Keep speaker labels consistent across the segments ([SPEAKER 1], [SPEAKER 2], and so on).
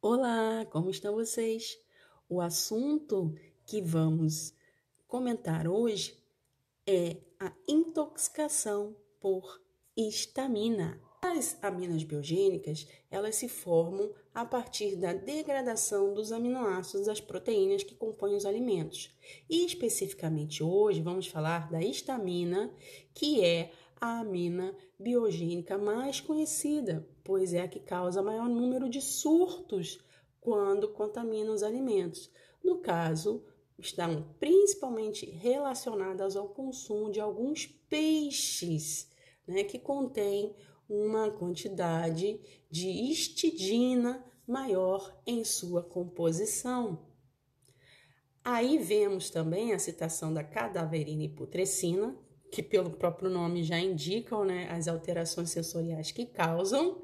[SPEAKER 1] Olá, como estão vocês? O assunto que vamos comentar hoje é a intoxicação por histamina. As aminas biogênicas, elas se formam a partir da degradação dos aminoácidos das proteínas que compõem os alimentos. E especificamente hoje vamos falar da histamina, que é a amina biogênica mais conhecida, pois é a que causa maior número de surtos quando contamina os alimentos. No caso, estão principalmente relacionadas ao consumo de alguns peixes, né, que contém uma quantidade de histidina maior em sua composição. Aí vemos também a citação da cadaverina e putrescina, que pelo próprio nome já indicam né, as alterações sensoriais que causam,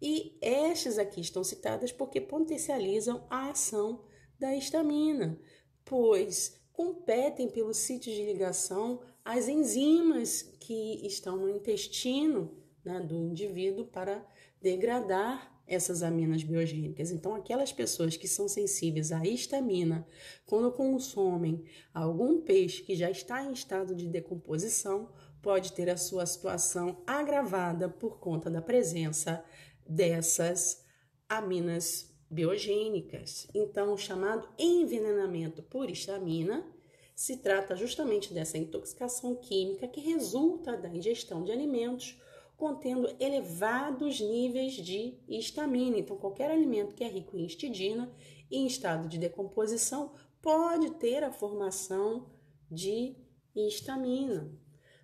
[SPEAKER 1] e estas aqui estão citadas porque potencializam a ação da histamina, pois competem pelo sítio de ligação as enzimas que estão no intestino né, do indivíduo para degradar essas aminas biogênicas. Então, aquelas pessoas que são sensíveis à histamina, quando consomem algum peixe que já está em estado de decomposição, pode ter a sua situação agravada por conta da presença dessas aminas biogênicas. Então, o chamado envenenamento por histamina se trata justamente dessa intoxicação química que resulta da ingestão de alimentos contendo elevados níveis de histamina. Então, qualquer alimento que é rico em histidina, em estado de decomposição, pode ter a formação de histamina.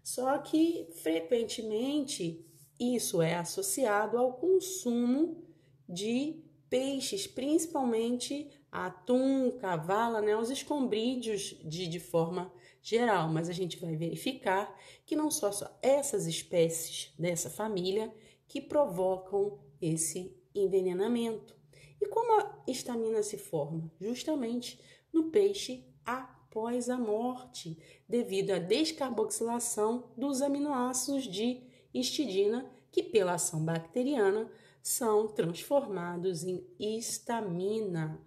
[SPEAKER 1] Só que, frequentemente, isso é associado ao consumo de peixes, principalmente atum, cavala, né, os escombrídeos de, de forma geral, mas a gente vai verificar que não só, só essas espécies dessa família que provocam esse envenenamento. E como a estamina se forma? Justamente no peixe após a morte, devido à descarboxilação dos aminoácidos de histidina, que pela ação bacteriana são transformados em histamina.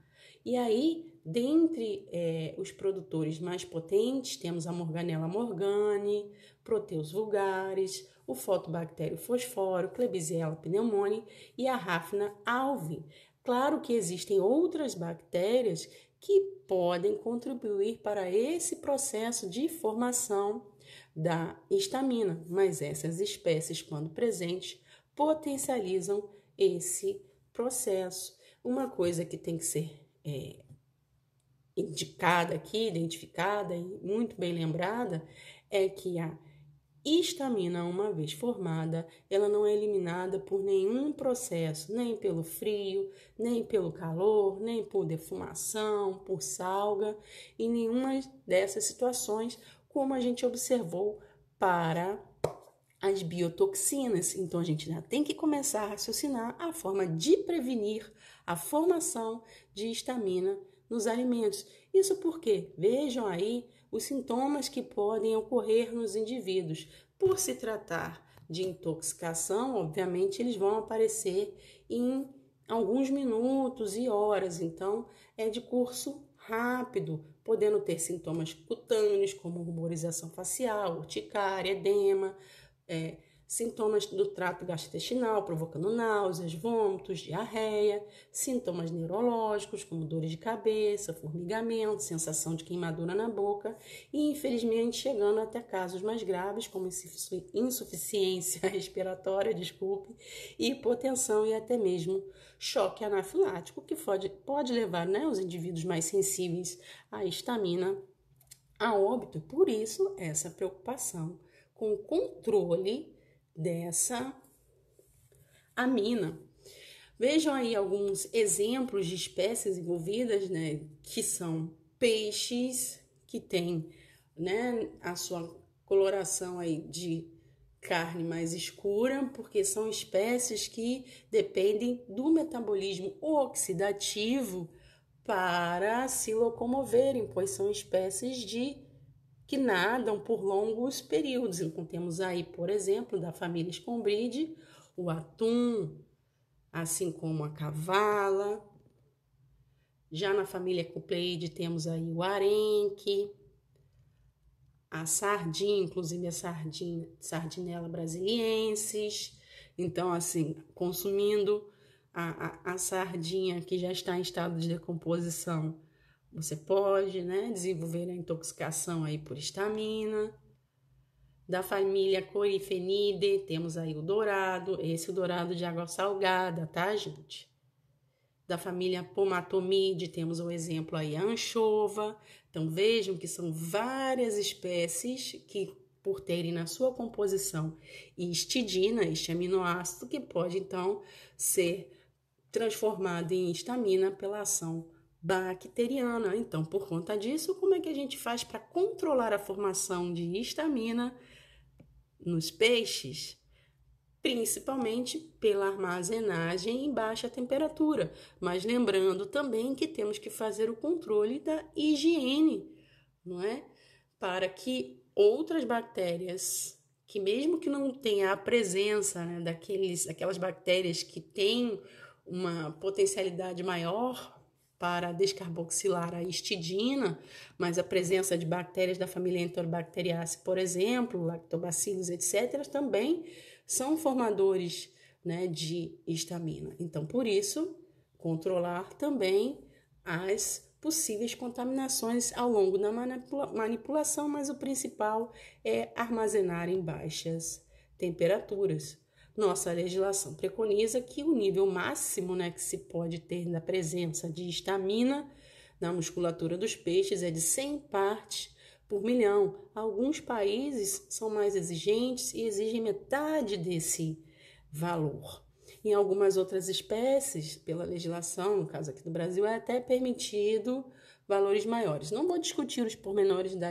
[SPEAKER 1] E aí, dentre é, os produtores mais potentes, temos a Morganella morgani, Proteus vulgaris, o fotobactério fosforo, Klebsiella pneumoniae e a Rafna alve. Claro que existem outras bactérias que podem contribuir para esse processo de formação da histamina, mas essas espécies, quando presentes, potencializam esse processo. Uma coisa que tem que ser é, indicada aqui, identificada e muito bem lembrada, é que a histamina, uma vez formada, ela não é eliminada por nenhum processo, nem pelo frio, nem pelo calor, nem por defumação, por salga, em nenhuma dessas situações, como a gente observou para as biotoxinas. Então a gente já tem que começar a raciocinar a forma de prevenir a formação de histamina nos alimentos. Isso porque vejam aí os sintomas que podem ocorrer nos indivíduos. Por se tratar de intoxicação, obviamente eles vão aparecer em alguns minutos e horas, então é de curso rápido, podendo ter sintomas cutâneos como ruborização facial, urticária, edema, é, sintomas do trato gastrointestinal, provocando náuseas, vômitos, diarreia, sintomas neurológicos, como dores de cabeça, formigamento, sensação de queimadura na boca e, infelizmente, chegando até casos mais graves, como insuficiência respiratória, desculpe, hipotensão e até mesmo choque anafilático, que pode, pode levar né, os indivíduos mais sensíveis à estamina a óbito. Por isso, essa preocupação com o controle dessa amina. Vejam aí alguns exemplos de espécies envolvidas, né, que são peixes que têm, né, a sua coloração aí de carne mais escura, porque são espécies que dependem do metabolismo oxidativo para se locomoverem, pois são espécies de que nadam por longos períodos. Então, temos aí, por exemplo, da família Escombride, o atum, assim como a cavala. Já na família Cupleide temos aí o arenque, a sardinha, inclusive a sardinha, sardinela brasiliensis. Então, assim, consumindo a, a, a sardinha que já está em estado de decomposição você pode, né, desenvolver a intoxicação aí por estamina Da família Corifenide, temos aí o dourado, esse é dourado de água salgada, tá, gente? Da família Pomatomide, temos o exemplo aí, a anchova. Então, vejam que são várias espécies que, por terem na sua composição histidina, este aminoácido, que pode, então, ser transformado em histamina pela ação bacteriana. Então, por conta disso, como é que a gente faz para controlar a formação de histamina nos peixes? Principalmente pela armazenagem em baixa temperatura, mas lembrando também que temos que fazer o controle da higiene, não é? Para que outras bactérias, que mesmo que não tenha a presença né, daqueles, daquelas bactérias que têm uma potencialidade maior para descarboxilar a histidina, mas a presença de bactérias da família Enterobacteriaceae, por exemplo, lactobacilos, etc., também são formadores né, de histamina. Então, por isso, controlar também as possíveis contaminações ao longo da manipula manipulação, mas o principal é armazenar em baixas temperaturas. Nossa legislação preconiza que o nível máximo né, que se pode ter da presença de estamina na musculatura dos peixes é de 100 partes por milhão. Alguns países são mais exigentes e exigem metade desse valor. Em algumas outras espécies, pela legislação, no caso aqui do Brasil, é até permitido valores maiores. Não vou discutir os pormenores da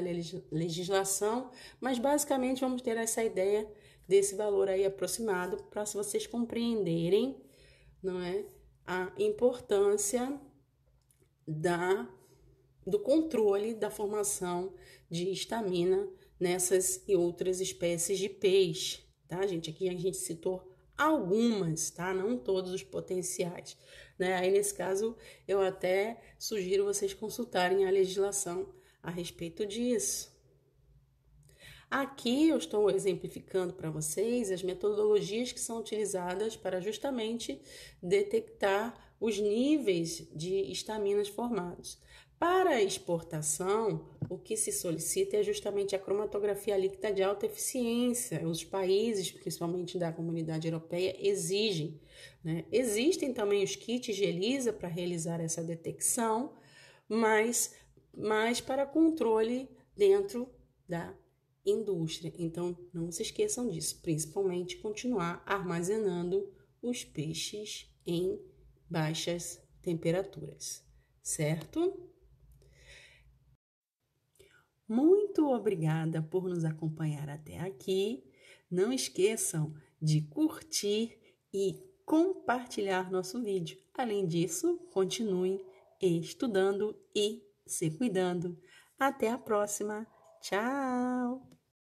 [SPEAKER 1] legislação, mas basicamente vamos ter essa ideia desse valor aí aproximado para vocês compreenderem, não é, a importância da do controle da formação de estamina nessas e outras espécies de peixe, tá, gente? Aqui a gente citou algumas, tá? Não todos os potenciais, né? Aí nesse caso eu até sugiro vocês consultarem a legislação a respeito disso, Aqui eu estou exemplificando para vocês as metodologias que são utilizadas para justamente detectar os níveis de estaminas formados. Para exportação, o que se solicita é justamente a cromatografia líquida de alta eficiência. Os países, principalmente da comunidade europeia, exigem. Né? Existem também os kits de ELISA para realizar essa detecção, mas, mas para controle dentro da indústria. Então, não se esqueçam disso, principalmente continuar armazenando os peixes em baixas temperaturas, certo? Muito obrigada por nos acompanhar até aqui. Não esqueçam de curtir e compartilhar nosso vídeo. Além disso, continuem estudando e se cuidando. Até a próxima! Tchau!